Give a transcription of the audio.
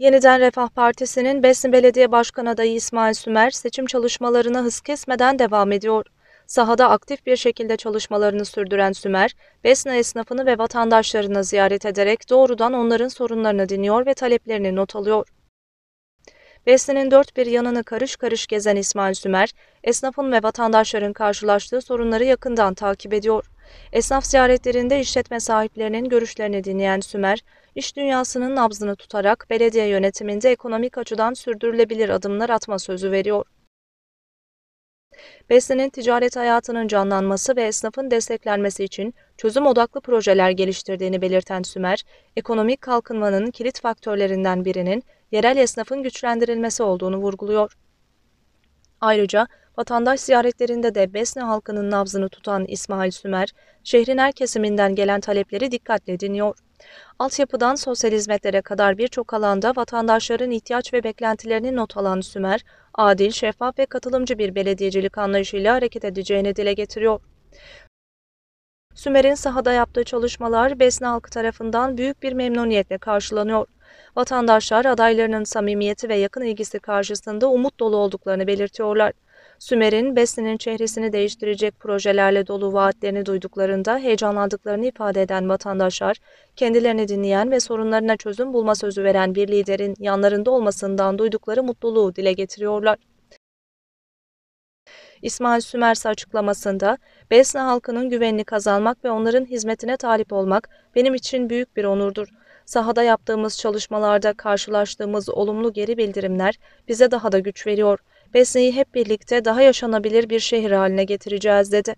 Yeniden Refah Partisi'nin Besin Belediye Başkanı adayı İsmail Sümer seçim çalışmalarına hız kesmeden devam ediyor. Sahada aktif bir şekilde çalışmalarını sürdüren Sümer, Besna esnafını ve vatandaşlarını ziyaret ederek doğrudan onların sorunlarını dinliyor ve taleplerini not alıyor. Besne'nin dört bir yanını karış karış gezen İsmail Sümer, esnafın ve vatandaşların karşılaştığı sorunları yakından takip ediyor. Esnaf ziyaretlerinde işletme sahiplerinin görüşlerini dinleyen Sümer, iş dünyasının nabzını tutarak belediye yönetiminde ekonomik açıdan sürdürülebilir adımlar atma sözü veriyor. Beslenin ticaret hayatının canlanması ve esnafın desteklenmesi için çözüm odaklı projeler geliştirdiğini belirten Sümer, ekonomik kalkınmanın kilit faktörlerinden birinin yerel esnafın güçlendirilmesi olduğunu vurguluyor. Ayrıca Vatandaş ziyaretlerinde de Besne halkının nabzını tutan İsmail Sümer, şehrin her kesiminden gelen talepleri dikkatle dinliyor. Altyapıdan sosyal hizmetlere kadar birçok alanda vatandaşların ihtiyaç ve beklentilerini not alan Sümer, adil, şeffaf ve katılımcı bir belediyecilik anlayışıyla hareket edeceğini dile getiriyor. Sümer'in sahada yaptığı çalışmalar Besne halkı tarafından büyük bir memnuniyetle karşılanıyor. Vatandaşlar adaylarının samimiyeti ve yakın ilgisi karşısında umut dolu olduklarını belirtiyorlar. Sümer'in Besni'nin çehresini değiştirecek projelerle dolu vaatlerini duyduklarında heyecanlandıklarını ifade eden vatandaşlar, kendilerini dinleyen ve sorunlarına çözüm bulma sözü veren bir liderin yanlarında olmasından duydukları mutluluğu dile getiriyorlar. İsmail Sümerse açıklamasında, Besna halkının güvenini kazanmak ve onların hizmetine talip olmak benim için büyük bir onurdur. Sahada yaptığımız çalışmalarda karşılaştığımız olumlu geri bildirimler bize daha da güç veriyor. Besni'yi hep birlikte daha yaşanabilir bir şehir haline getireceğiz dedi.